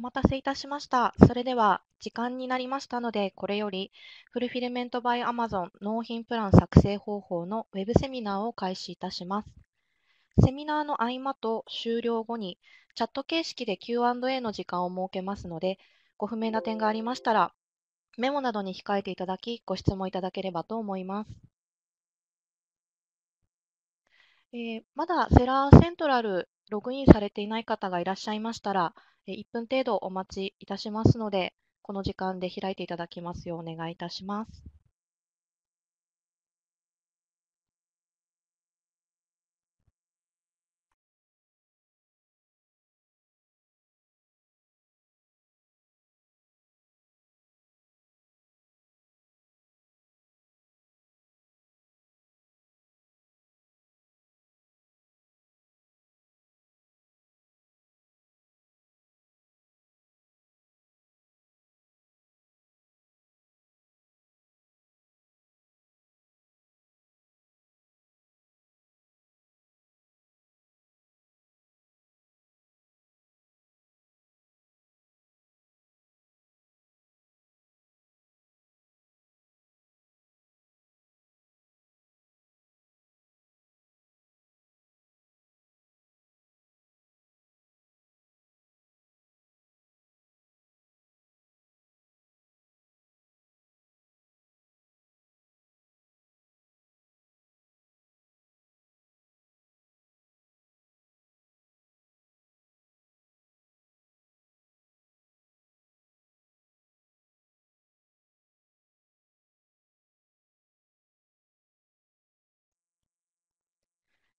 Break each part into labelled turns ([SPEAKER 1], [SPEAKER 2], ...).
[SPEAKER 1] お待たせいたしました。それでは、時間になりましたので、これより、フルフィルメントバイアマゾン納品プラン作成方法のウェブセミナーを開始いたします。セミナーの合間と終了後に、チャット形式で Q&A の時間を設けますので、ご不明な点がありましたら、メモなどに控えていただき、ご質問いただければと思います。えー、まだセラーセントラルログインされていない方がいらっしゃいましたら、1分程度お待ちいたしますので、この時間で開いていただきますようお願いいたします。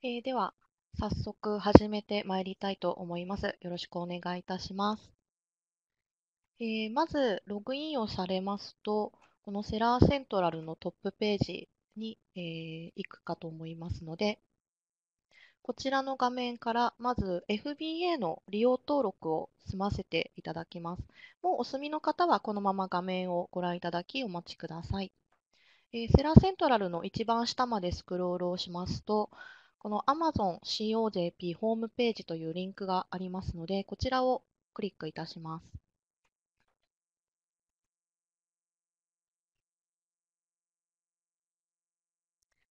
[SPEAKER 1] えー、では、早速始めてまいりたいと思います。よろしくお願いいたします。えー、まず、ログインをされますと、このセラーセントラルのトップページに、えー、行くかと思いますので、こちらの画面から、まず FBA の利用登録を済ませていただきます。もうお済みの方は、このまま画面をご覧いただき、お待ちください。えー、セラーセントラルの一番下までスクロールをしますと、この AmazonCOJP ホームページというリンクがありますので、こちらをクリックいたします。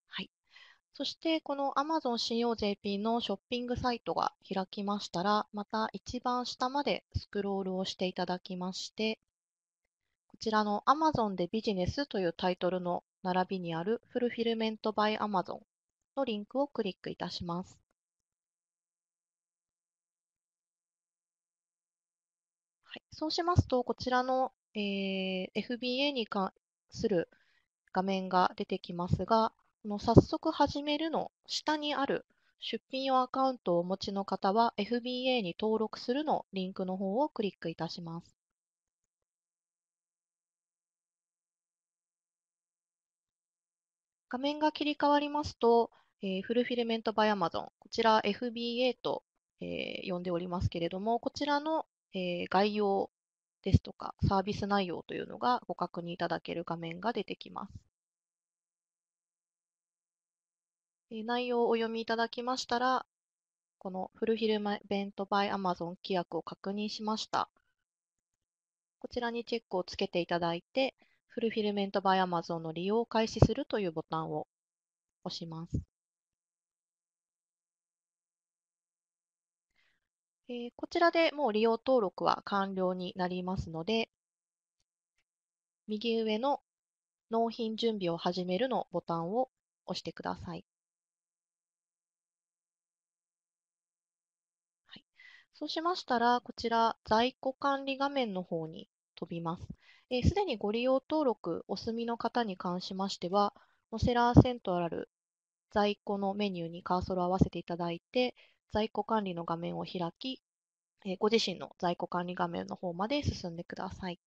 [SPEAKER 1] はい、そして、この AmazonCOJP のショッピングサイトが開きましたら、また一番下までスクロールをしていただきまして、こちらの Amazon でビジネスというタイトルの並びにあるフルフィルメントバイアマゾンのリンクをクリックいたします。はい、そうしますと、こちらの、えー、FBA に関する画面が出てきますが、この早速始めるの下にある出品用アカウントをお持ちの方は FBA に登録するのリンクの方をクリックいたします。画面が切り替わりますと、えー、フルフィルメントバイアマゾン、こちら FBA と、えー、呼んでおりますけれども、こちらの、えー、概要ですとかサービス内容というのがご確認いただける画面が出てきます。内容をお読みいただきましたら、このフルフィルメントバイアマゾン規約を確認しました。こちらにチェックをつけていただいて、フルフィルメントバイアマゾンの利用を開始するというボタンを押します。えー、こちらでもう利用登録は完了になりますので、右上の納品準備を始めるのボタンを押してください。はい、そうしましたら、こちら在庫管理画面の方に飛びます。す、えー、で、にご利用登録お済みの方に関しましては、モセラーセントラル在庫のメニューにカーソルを合わせていただいて、在庫管理の画面を開き、えー、ご自身の在庫管理画面の方まで進んでください。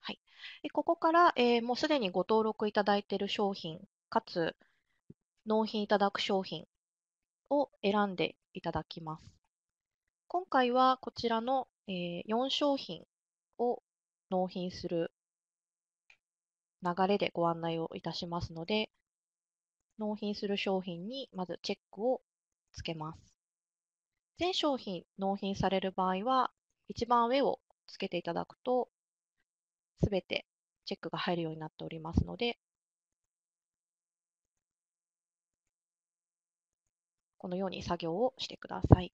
[SPEAKER 1] はい、でここから、えー、もうすでにご登録いただいている商品、かつ納品いただく商品を選んでいただきます。今回はこちらの、えー、4商品を納品する流れでご案内をいたしますので、納品する商品にまずチェックをつけます。全商品納品される場合は、一番上をつけていただくと、すべてチェックが入るようになっておりますので、このように作業をしてください。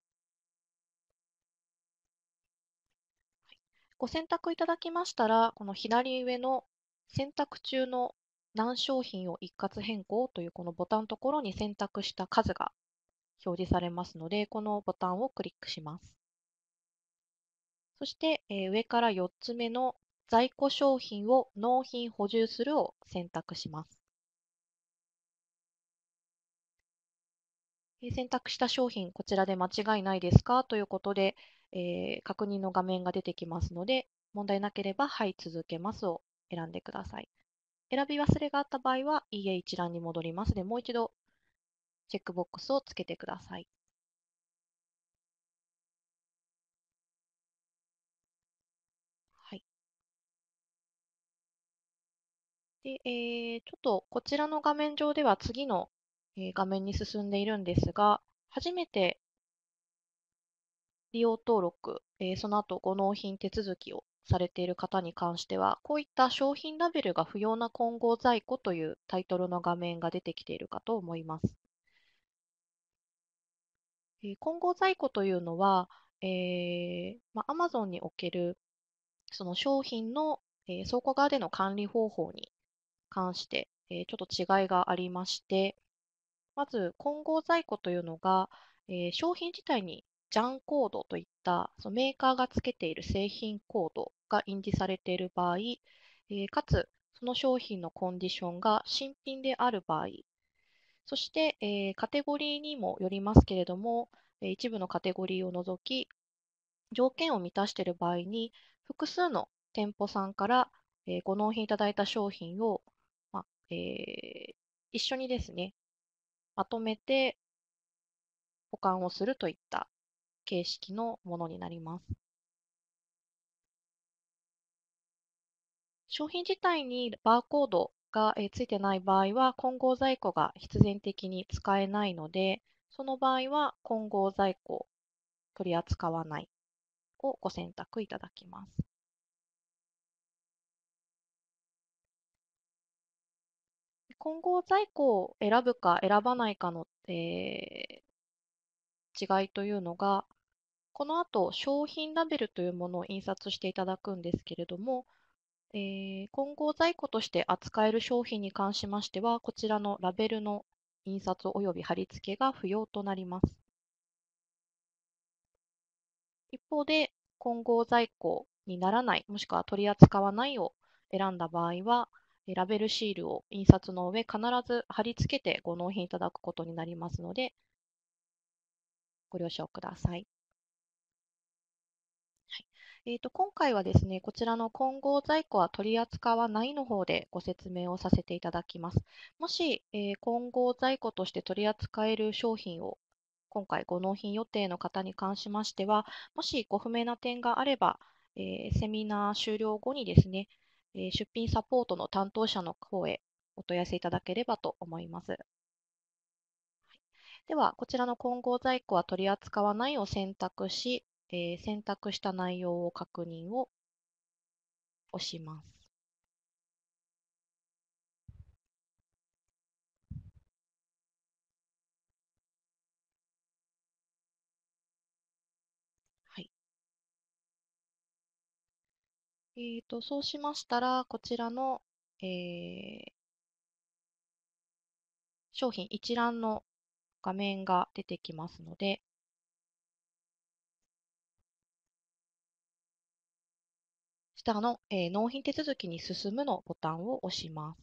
[SPEAKER 1] ご選択いただきましたら、この左上の選択中の何商品を一括変更というこのボタンのところに選択した数が表示されますので、このボタンをクリックします。そして、えー、上から4つ目の在庫商品を納品補充するを選択します。えー、選択した商品、こちらで間違いないですかということで、えー、確認の画面が出てきますので、問題なければ、はい、続けますを選んでください。選び忘れがあった場合は、いいえ一覧に戻りますで、もう一度チェックボックスをつけてください。はい。で、えー、ちょっとこちらの画面上では次の、えー、画面に進んでいるんですが、初めて利用登録、えー、その後ご納品手続きをされている方に関しては、こういった商品ラベルが不要な混合在庫というタイトルの画面が出てきているかと思います。え混合在庫というのは、えーまあ、Amazon におけるその商品の、えー、倉庫側での管理方法に関して、えー、ちょっと違いがありまして、まず混合在庫というのが、えー、商品自体にジャンコードといったそのメーカーがつけている製品コードが印字されている場合、えー、かつその商品のコンディションが新品である場合、そして、えー、カテゴリーにもよりますけれども、えー、一部のカテゴリーを除き、条件を満たしている場合に、複数の店舗さんから、えー、ご納品いただいた商品を、まあ、え一緒にですね、まとめて保管をするといった形式のものになります。商品自体にバーコードが、えついてない場合は混合在庫が必然的に使えないので、その場合は混合在庫取り扱わないをご選択いただきます。混合在庫を選ぶか選ばないかの、えー、違いというのが、この後商品ラベルというものを印刷していただくんですけれども、えー、混合在庫として扱える商品に関しましては、こちらのラベルの印刷及び貼り付けが不要となります。一方で、混合在庫にならない、もしくは取り扱わないを選んだ場合は、ラベルシールを印刷の上必ず貼り付けてご納品いただくことになりますので、ご了承ください。えーと、今回はですね、こちらの混合在庫は取り扱わないの方でご説明をさせていただきます。もし、えー、混合在庫として取り扱える商品を今回ご納品予定の方に関しましては、もしご不明な点があれば、えー、セミナー終了後にですね、えー、出品サポートの担当者の方へお問い合わせいただければと思います。では、こちらの混合在庫は取り扱わないを選択し、えー、選択した内容を確認を押します。はい。えーと、そうしましたら、こちらの、えー、商品一覧の画面が出てきますので、下の、えー、納品手続きに進むのボタンを押します。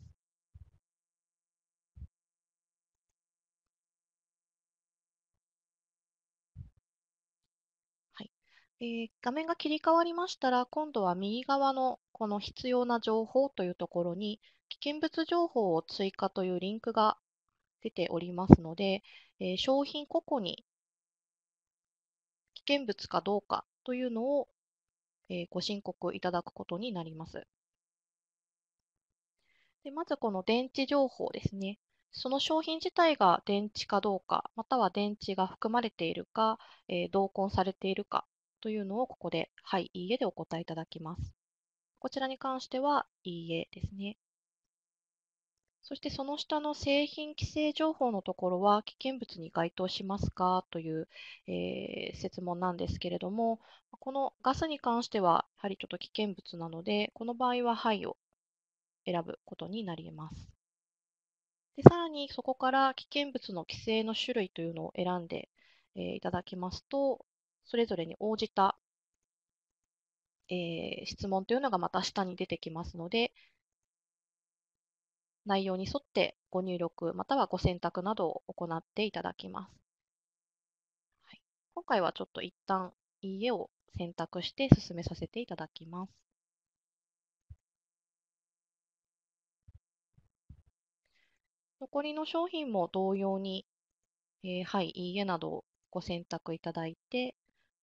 [SPEAKER 1] はいえー、画面が切り替わりましたら、今度は右側のこの必要な情報というところに、危険物情報を追加というリンクが出ておりますので、えー、商品個々に危険物かどうかというのをえー、ご申告いただくことになります。でまずこの電池情報ですね。その商品自体が電池かどうか、または電池が含まれているか、えー、同梱されているかというのをここで、はい、いいえでお答えいただきます。こちらに関しては、いいえですね。そしてその下の製品規制情報のところは危険物に該当しますかという、えー、問なんですけれども、このガスに関してはやはりちょっと危険物なので、この場合ははいを選ぶことになります。でさらにそこから危険物の規制の種類というのを選んで、えー、いただきますと、それぞれに応じた、えー、質問というのがまた下に出てきますので、内容に沿ってご入力またはご選択などを行っていただきます。はい、今回はちょっと一旦いいえを選択して進めさせていただきます。残りの商品も同様に、えー、はい、いいえなどをご選択いただいて、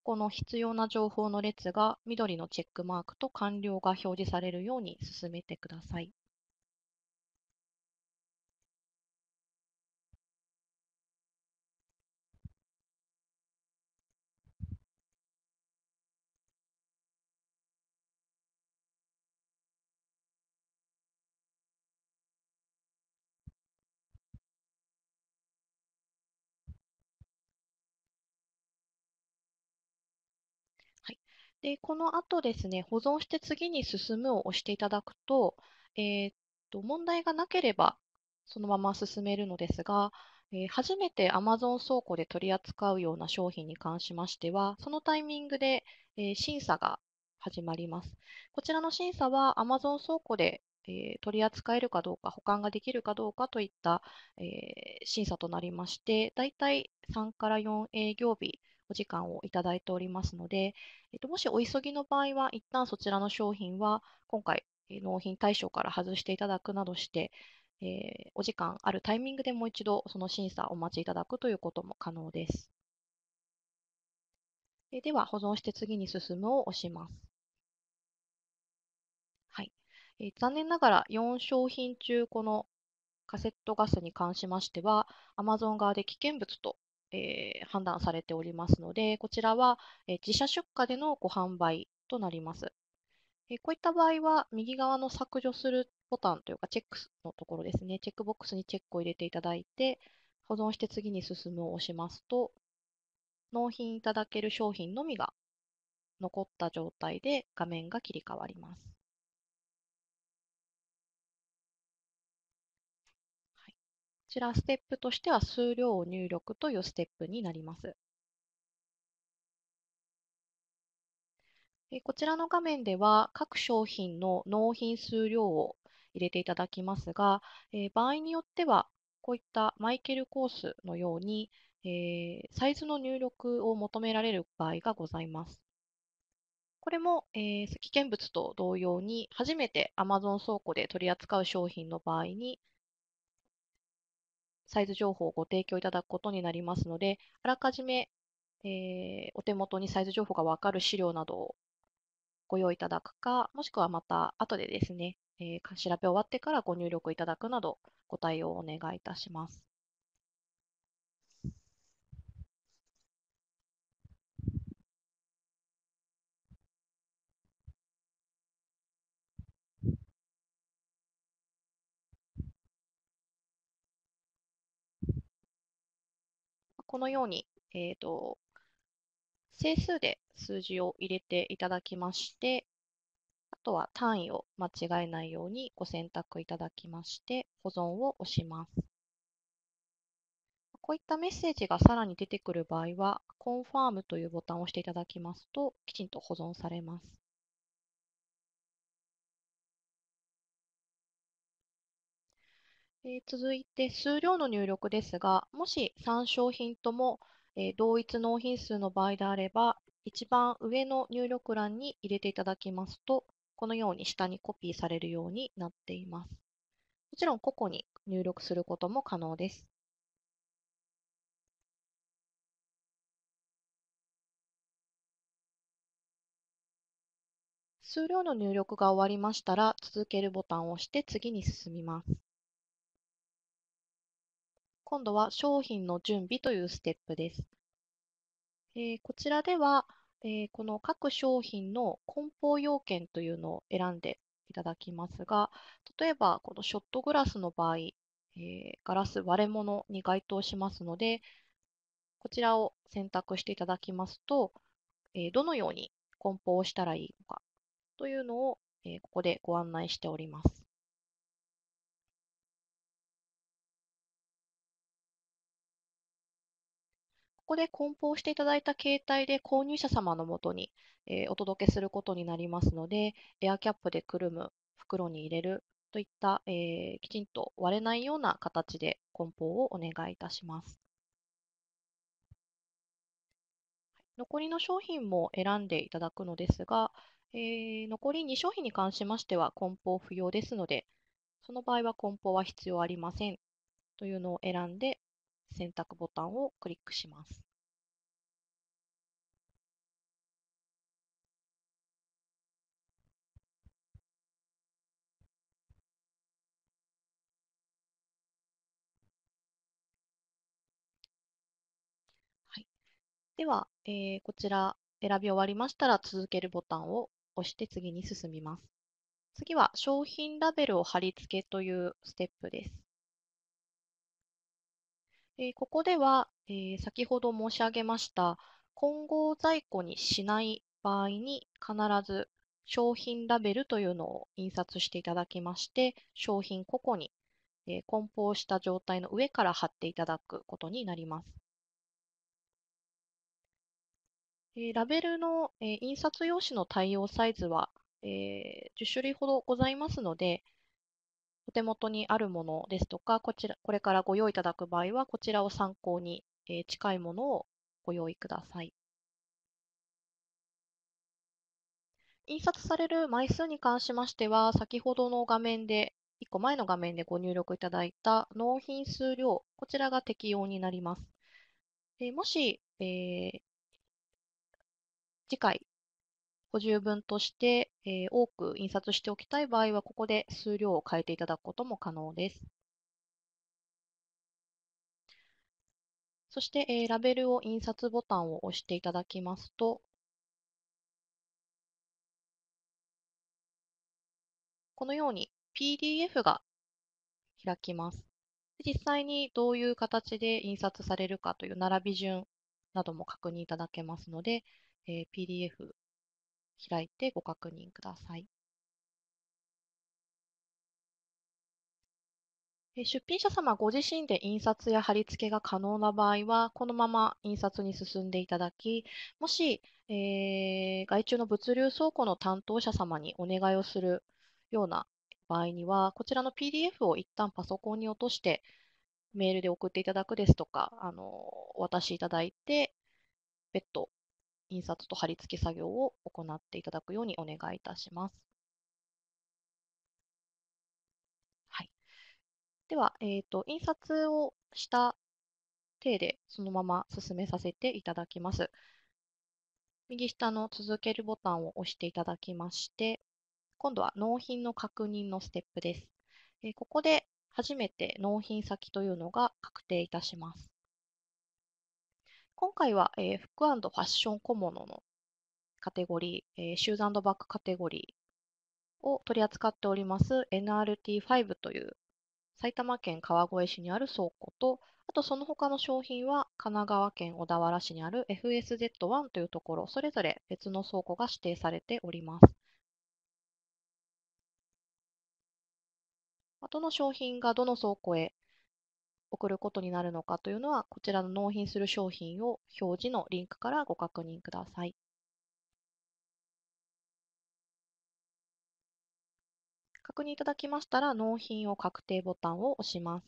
[SPEAKER 1] この必要な情報の列が緑のチェックマークと完了が表示されるように進めてください。で、この後ですね、保存して次に進むを押していただくと、えー、っと、問題がなければそのまま進めるのですが、えー、初めて Amazon 倉庫で取り扱うような商品に関しましては、そのタイミングで、えー、審査が始まります。こちらの審査は Amazon 倉庫で、え取り扱えるかどうか、保管ができるかどうかといった、え審査となりまして、だいたい3から4営業日お時間をいただいておりますので、えっと、もしお急ぎの場合は、一旦そちらの商品は今回、納品対象から外していただくなどして、えー、お時間あるタイミングでもう一度その審査お待ちいただくということも可能です。えでは、保存して次に進むを押します。はい、えー、残念ながら4商品中、このカセットガスに関しましては、Amazon 側で危険物とえー、判断されておりますので、こちらは、えー、自社出荷でのご販売となります。えー、こういった場合は、右側の削除するボタンというか、チェックのところですね、チェックボックスにチェックを入れていただいて、保存して次に進むを押しますと、納品いただける商品のみが残った状態で画面が切り替わります。ちらステップとしては数量を入力というステップになります。こちらの画面では各商品の納品数量を入れていただきますが、場合によってはこういったマイケルコースのように、えサイズの入力を求められる場合がございます。これも、えー、石見物と同様に初めて Amazon 倉庫で取り扱う商品の場合にサイズ情報をご提供いただくことになりますので、あらかじめ、えー、お手元にサイズ情報がわかる資料などをご用意いただくか、もしくはまた後でですね、えー、調べ終わってからご入力いただくなど、ご対応をお願いいたします。このように、えー、と、整数で数字を入れていただきまして、あとは単位を間違えないようにご選択いただきまして、保存を押します。こういったメッセージがさらに出てくる場合は、コンファームというボタンを押していただきますと、きちんと保存されます。え続いて数量の入力ですが、もし3商品とも、え同一納品数の場合であれば、一番上の入力欄に入れていただきますと、このように下にコピーされるようになっています。もちろん個々に入力することも可能です。数量の入力が終わりましたら、続けるボタンを押して次に進みます。今度は商品の準備というステップです。えー、こちらでは、えー、この各商品の梱包要件というのを選んでいただきますが、例えばこのショットグラスの場合、えー、ガラス割れ物に該当しますので、こちらを選択していただきますと、えどのように梱包をしたらいいのかというのを、えここでご案内しております。ここで梱包していただいた携帯で購入者様のもとに、えー、お届けすることになりますので、エアキャップでくるむ、袋に入れるといった、えー、きちんと割れないような形で梱包をお願いいたします。残りの商品も選んでいただくのですが、えー、残り2商品に関しましては梱包不要ですので、その場合は梱包は必要ありませんというのを選んで選択ボタンをクリックします。はい、では、えー、こちら選び終わりましたら続けるボタンを押して次に進みます。次は商品ラベルを貼り付けというステップです。えー、ここでは、えー、先ほど申し上げました混合在庫にしない場合に必ず商品ラベルというのを印刷していただきまして商品個々に、えー、梱包した状態の上から貼っていただくことになります。えラベルの、え印刷用紙の対応サイズは、え10種類ほどございますので、お手元にあるものですとか、こちら、これからご用意いただく場合は、こちらを参考に、えー、近いものをご用意ください。印刷される枚数に関しましては、先ほどの画面で、1個前の画面でご入力いただいた納品数量、こちらが適用になります。えー、もし、えー、次回ご十分として、えー、多く印刷しておきたい場合は、ここで数量を変えていただくことも可能です。そして、えー、ラベルを印刷ボタンを押していただきますと、このように PDF が開きます。実際にどういう形で印刷されるかという並び順なども確認いただけますので、えー、PDF 開いてご確認ください。出品者様ご自身で印刷や貼り付けが可能な場合は、このまま印刷に進んでいただき、もし、えー、外注の物流倉庫の担当者様にお願いをするような場合には、こちらの PDF を一旦パソコンに落として、メールで送っていただくですとか、あのお渡しいただいて、別途印刷と貼り付け作業を行っていただくようにお願いいたします。はい、では、えーと、印刷をした手でそのまま進めさせていただきます。右下の続けるボタンを押していただきまして、今度は納品の確認のステップです。えここで初めて納品先というのが確定いたします。今回は、えー、服ファッション小物のカテゴリー、えー、シューズバッグカテゴリーを取り扱っております NRT5 という埼玉県川越市にある倉庫と、あとその他の商品は神奈川県小田原市にある FSZ1 というところ、それぞれ別の倉庫が指定されております。どの商品がどの倉庫へ送ることになるのかというのは、こちらの納品する商品を表示のリンクからご確認ください。確認いただきましたら、納品を確定ボタンを押します。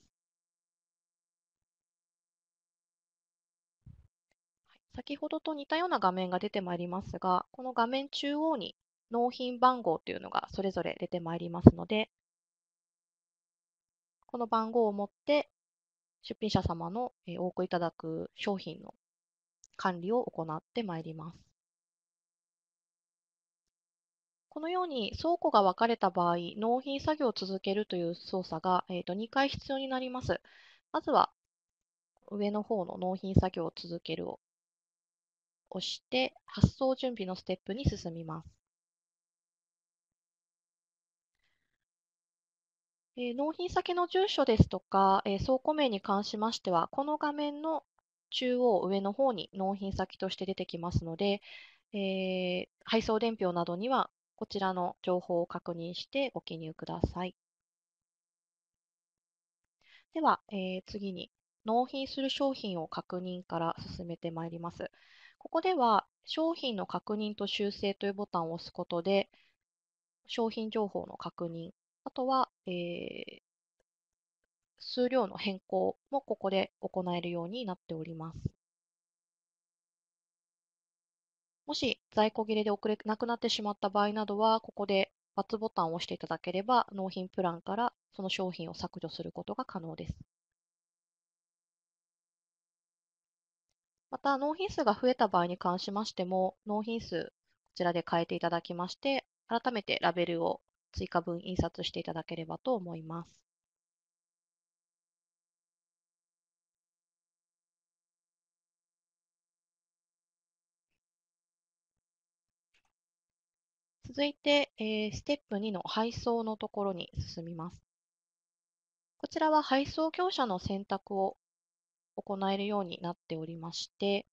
[SPEAKER 1] 先ほどと似たような画面が出てまいりますが、この画面中央に納品番号というのがそれぞれ出てまいりますので、この番号を持って出品者様のお送りいただく商品の管理を行ってまいります。このように倉庫が分かれた場合、納品作業を続けるという操作が、えー、と2回必要になります。まずは上の方の納品作業を続けるを押して発送準備のステップに進みます。え納品先の住所ですとか、え倉庫名に関しましては、この画面の中央上の方に納品先として出てきますので、えー配送伝票などにはこちらの情報を確認してご記入ください。では、えー次に納品する商品を確認から進めてまいります。ここでは商品の確認と修正というボタンを押すことで、商品情報の確認、あとは、えー、数量の変更もここで行えるようになっております。もし在庫切れで遅れなくなってしまった場合などは、ここで×ボタンを押していただければ、納品プランからその商品を削除することが可能です。また、納品数が増えた場合に関しましても、納品数、こちらで変えていただきまして、改めてラベルを追加分印刷していただければと思います。続いて、えー、ステップ2の配送のところに進みます。こちらは配送業者の選択を行えるようになっておりまして、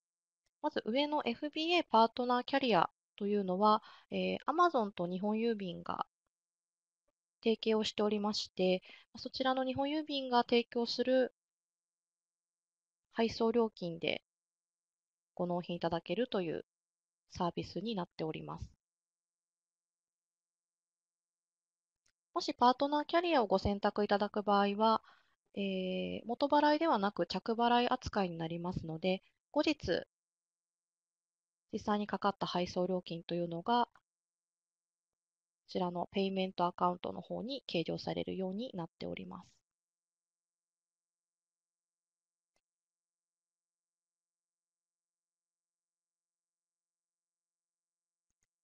[SPEAKER 1] まず上の FBA パートナーキャリアというのは、えー、Amazon と日本郵便が提携をしておりまして、そちらの日本郵便が提供する配送料金でご納品いただけるというサービスになっております。もしパートナーキャリアをご選択いただく場合は、えー、元払いではなく着払い扱いになりますので、後日、実際にかかった配送料金というのがちらのペイメントアカウントの方に計上されるようになっております。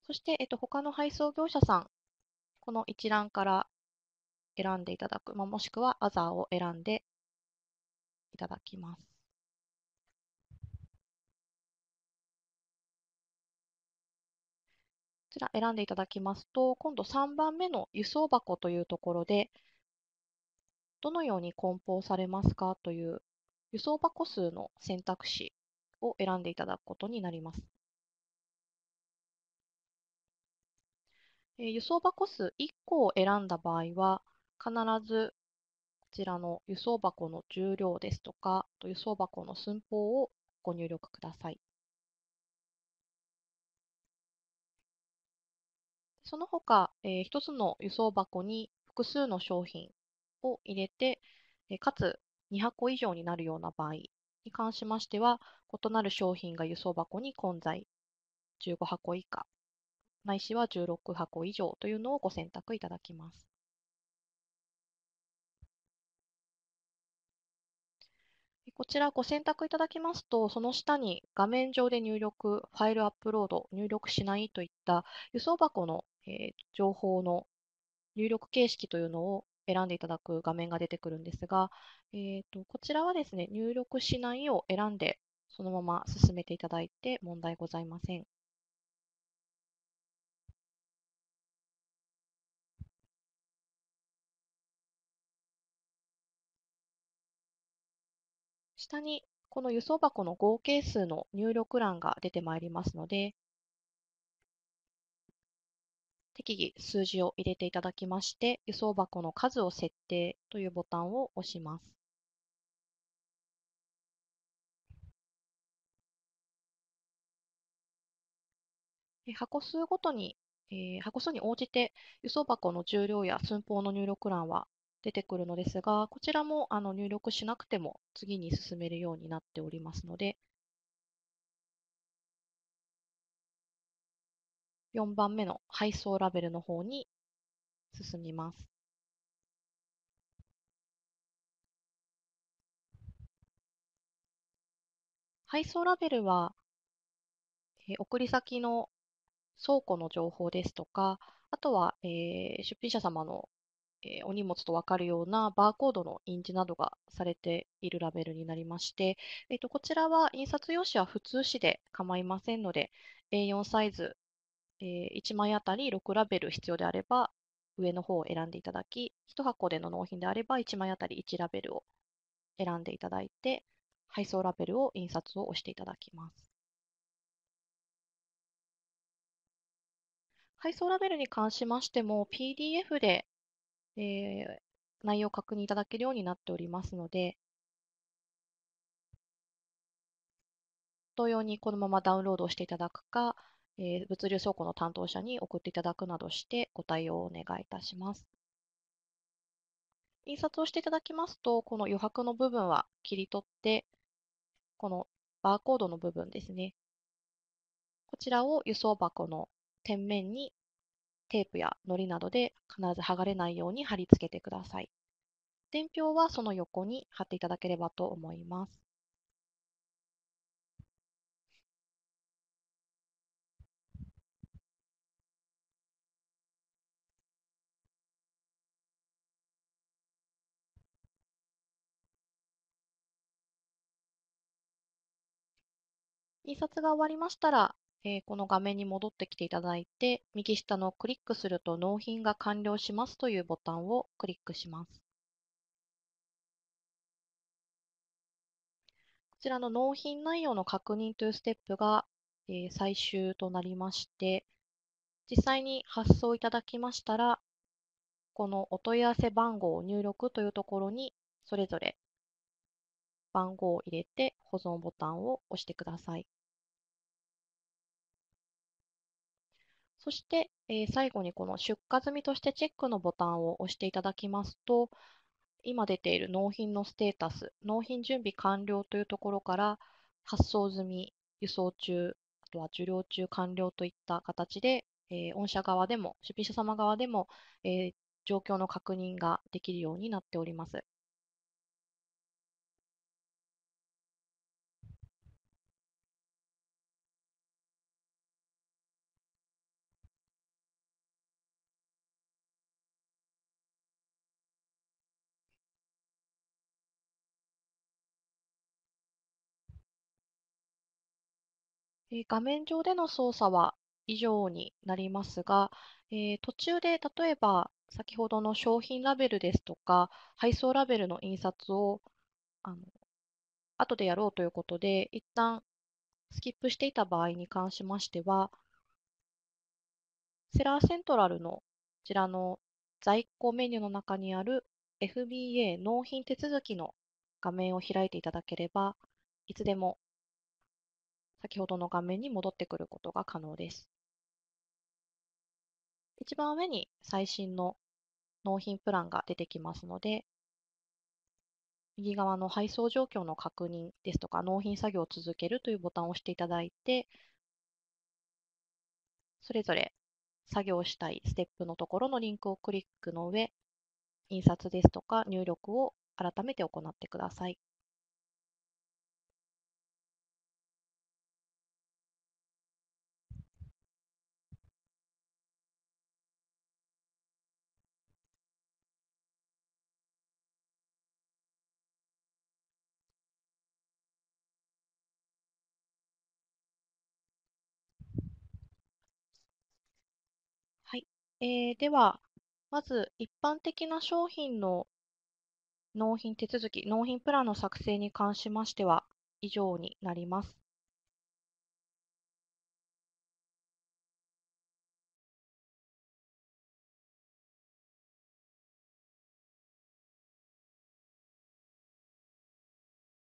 [SPEAKER 1] そして、えっと、他の配送業者さん、この一覧から選んでいただく、まあ、もしくはアザーを選んでいただきます。ちら選んでいただきますと、今度3番目の輸送箱というところで、どのように梱包されますかという輸送箱数の選択肢を選んでいただくことになります。え輸送箱数1個を選んだ場合は、必ずこちらの輸送箱の重量ですとか、輸送箱の寸法をご入力ください。その他、えー、1つの輸送箱に複数の商品を入れて、えかつ2箱以上になるような場合に関しましては、異なる商品が輸送箱に混在、15箱以下、ないしは16箱以上というのをご選択いただきます。こちらご選択いただきますと、その下に画面上で入力、ファイルアップロード、入力しないといった輸送箱の、え情報の入力形式というのを選んでいただく画面が出てくるんですが、えーとこちらはですね、入力しないを選んで、そのまま進めていただいて問題ございません。下にこの輸送箱の合計数の入力欄が出てまいりますので、適宜数字を入れていただきまして、輸送箱の数を設定というボタンを押します。箱数ごとに、えー、箱数に応じて輸送箱の重量や寸法の入力欄は出てくるのですが、こちらもあの入力しなくても次に進めるようになっておりますので、4番目の配送ラベルの方に進みます。配送ラベルは、え送り先の倉庫の情報ですとか、あとは、えー、出品者様のえー、お荷物とわかるようなバーコードの印字などがされているラベルになりまして、えーと、とこちらは印刷用紙は普通紙で構いませんので、A4 サイズ、えー、1枚あたり6ラベル必要であれば上の方を選んでいただき、1箱での納品であれば1枚あたり1ラベルを選んでいただいて、配送ラベルを印刷を押していただきます。配送ラベルに関しましても、PDF でえー、内容を確認いただけるようになっておりますので、同様にこのままダウンロードしていただくか、えー、物流倉庫の担当者に送っていただくなどしてご対応をお願いいたします。印刷をしていただきますと、この余白の部分は切り取って、このバーコードの部分ですね。こちらを輸送箱の点面にテープや糊などで必ず剥がれないように貼り付けてください。伝票はその横に貼っていただければと思います。印刷が終わりましたら、えー、この画面に戻ってきていただいて、右下のクリックすると納品が完了しますというボタンをクリックします。こちらの納品内容の確認というステップが、えー、最終となりまして、実際に発送いただきましたら、このお問い合わせ番号を入力というところに、それぞれ番号を入れて保存ボタンを押してください。そして、えー、最後にこの出荷済みとしてチェックのボタンを押していただきますと、今出ている納品のステータス、納品準備完了というところから、発送済み、輸送中、あとは受領中完了といった形で、えー、御社側でも、出品者様側でも、えー、状況の確認ができるようになっております。え画面上での操作は以上になりますが、えー途中で例えば先ほどの商品ラベルですとか、配送ラベルの印刷をあの後でやろうということで、一旦スキップしていた場合に関しましては、セラーセントラルのこちらの在庫メニューの中にある FBA 納品手続きの画面を開いていただければ、いつでも先ほどの画面に戻ってくることが可能です。一番上に最新の納品プランが出てきますので、右側の配送状況の確認ですとか、納品作業を続けるというボタンを押していただいて、それぞれ作業したいステップのところのリンクをクリックの上、印刷ですとか入力を改めて行ってください。えーでは、まず一般的な商品の納品手続き、納品プランの作成に関しましては以上になります。